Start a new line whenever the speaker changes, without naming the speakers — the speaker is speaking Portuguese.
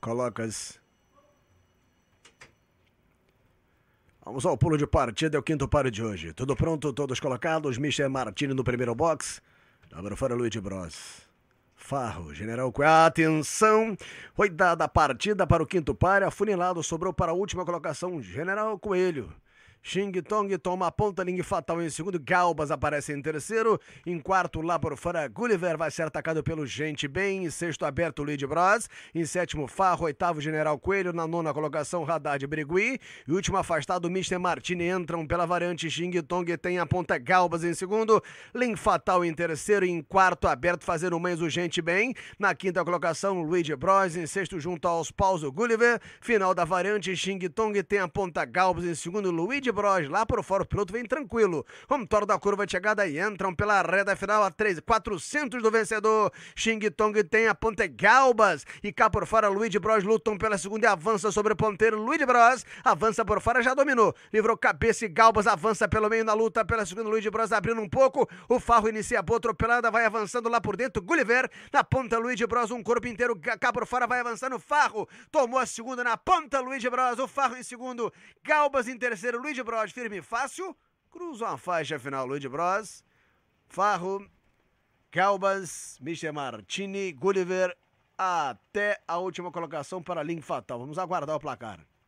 colocas. Vamos ao pulo de partida, é o quinto par de hoje. Tudo pronto, todos colocados. Michel Martini no primeiro box. Agora fora, Luiz Bros. Farro, General Coelho, atenção, foi dada a partida para o quinto par, afunilado, sobrou para a última colocação, General Coelho. Xing Tong toma a ponta, Ling Fatal em segundo, Galbas aparece em terceiro, em quarto lá por fora, Gulliver vai ser atacado pelo Gente Bem, em sexto aberto, Luigi Bros, em sétimo, Farro, oitavo, General Coelho, na nona colocação, Radar de Brigui, e último afastado, Mr. Martini, entram pela variante, Xing Tong tem a ponta, Galbas em segundo, Ling Fatal em terceiro, em quarto aberto, fazendo mais o Gente Bem, na quinta colocação, Luigi Bros, em sexto, junto aos paus, o Gulliver, final da variante, Xing Tong tem a ponta, Galbas em segundo, Luigi Bros, lá para fora, o piloto vem tranquilo. Como toro da curva de chegada e entram pela reta final a 3, 400 do vencedor. Xing Tong tem a ponta Galbas e cá por fora Luiz Bros lutam pela segunda e avança sobre o ponteiro. Luiz Bros avança por fora, já dominou. Livrou cabeça e Galbas avança pelo meio na luta pela segunda. Luiz Bros abrindo um pouco. O Farro inicia a boa atropelada, vai avançando lá por dentro. Gulliver na ponta Luiz Bros, um corpo inteiro cá por fora vai avançando. Farro tomou a segunda na ponta Luiz Bros, o Farro em segundo, Galbas em terceiro, Luiz de Bros, firme e fácil, cruza uma faixa final Luiz Bros, Farro, Calbas, Michel Martini, Gulliver, até a última colocação para a Link Fatal. Vamos aguardar o placar.